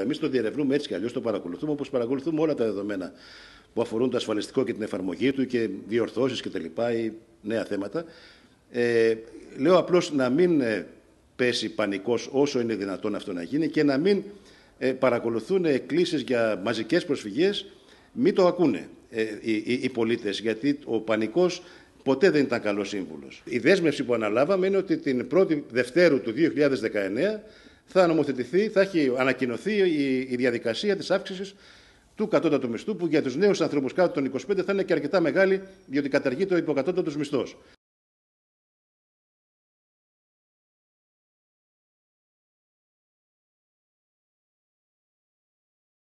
Εμείς το διερευνούμε έτσι κι αλλιώς, το παρακολουθούμε όπως παρακολουθούμε όλα τα δεδομένα που αφορούν το ασφαλιστικό και την εφαρμογή του και διορθώσεις κτλ. ή νέα θέματα. Ε, λέω απλώς να μην ε, πέσει πανικός όσο είναι δυνατόν αυτό να γίνει και να μην ε, παρακολουθούν εκκλήσεις για μαζικές προσφυγές. Μην το ακούνε ε, οι, οι, πολίτες, γιατί ο πανικός ποτέ δεν ήταν καλός σύμβουλος. Η δέσμευση που αναλάβαμε είναι ότι την 1η Δευτέρου του 2019 θα νομοθετηθεί, θα έχει ανακοινωθεί η, διαδικασία της αύξησης του κατώτατου μισθού, που για τους νέους ανθρώπους κάτω των 25 θα είναι και αρκετά μεγάλη, διότι καταργείται ο υποκατώτατος μισθός.